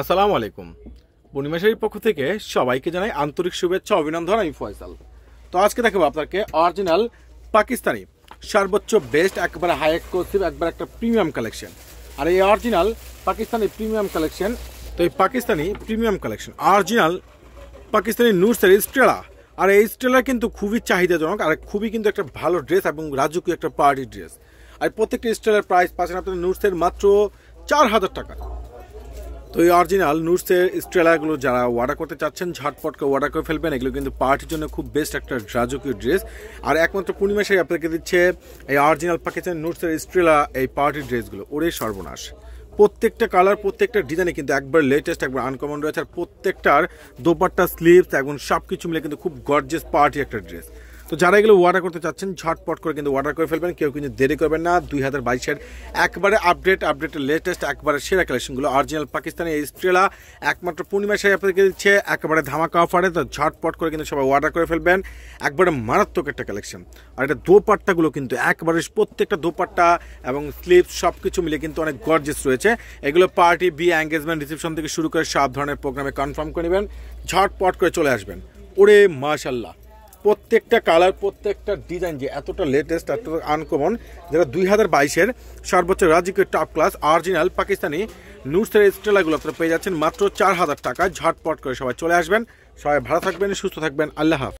আসসালামু আলাইকুম পূর্ণিমাশারীর পক্ষ থেকে সবাইকে জানাই আন্তরিক শুভেচ্ছা অভিনন্দন আমি ফয়সাল তো আজকে দেখাবো আপনাকে অরিজিনাল পাকিস্তানি সর্বোচ্চ বেস্ট একবারে হাই এক্সক্লুসিভ একবার একটা প্রিমিয়াম কালেকশন আর এই অরিজিনাল পাকিস্তানি প্রিমিয়াম কালেকশন তো এই Pakistani premium collection original Pakistani নুরসারি স্ট্রেলা আর এই স্ট্রেলা কিন্তু খুবই চাহিদাজনক আর খুবই কিন্তু একটা ভালো ড্রেস এবং রাজকীয় একটা পার্টি ড্রেস আর প্রত্যেকটা স্ট্রেলার প্রাইস পাচ্ছেন আপনার নুরসের মাত্র চার হাজার টাকা তো এই অরিজিনাল নুটসের স্ট্রেলাগুলো যারা অর্ডার করতে চাচ্ছেন ঝটপটকে অর্ডার করে ফেলবেন এগুলো কিন্তু পার্টির জন্য খুব বেস্ট একটা রাজকীয় ড্রেস আর একমাত্র পূর্ণিমা আপনাকে দিচ্ছে এই অরিজিনাল পাকিস্তান নুটসের স্ট্রেলা এই পার্টির ড্রেসগুলো ওরে সর্বনাশ প্রত্যেকটা কালার প্রত্যেকটা ডিজাইনে কিন্তু একবার লেটেস্ট একবার আনকমন রয়েছে আর প্রত্যেকটার দোপাট্টা স্লিভস এবং সব কিছু মিলে কিন্তু খুব গর্জেস পার্টি একটা ড্রেস তো যারা এগুলো অর্ডার করতে চাচ্ছেন ঝটপট করে কিন্তু অর্ডার করে ফেলবেন কেউ কিন্তু দেরি করবেন না দুই হাজার বাইশের একবারে আপডেট আপডেটের লেটেস্ট একবারে সেরা কালেকশনগুলো অরিজিনাল পাকিস্তানি স্ট্রেলা একমাত্র পূর্ণিমা শাড়ি আপনাদেরকে দিচ্ছে একবারে ধামাকা অফারে তো ঝটপট করে কিন্তু সবাই অর্ডার করে ফেলবেন একবারে মারাত্মক একটা কালেকশন আর এটা দোপাট্টাগুলো কিন্তু একবারে প্রত্যেকটা দোপাট্টা এবং স্লিপ সব কিছু মিলে কিন্তু অনেক গর্জেস রয়েছে এগুলো পার্টি বি এঙ্গেজমেন্ট রিসেপশন থেকে শুরু করে সব ধরনের প্রোগ্রামে কনফার্ম করে নেবেন ঝটপট করে চলে আসবেন ওরে মাশাল্লাহ প্রত্যেকটা কালার প্রত্যেকটা ডিজাইন যে এতটা লেটেস্ট এতটা আনকমন যেটা দুই হাজার বাইশের সর্বোচ্চ রাজকীয় টপ ক্লাস অরিজিনাল পাকিস্তানি নুসের স্টেলাগুলো আপনারা পেয়ে যাচ্ছেন মাত্র চার হাজার টাকা ঝটপট করে সবাই চলে আসবেন সবাই ভালো থাকবেন সুস্থ থাকবেন আল্লাহ হাফ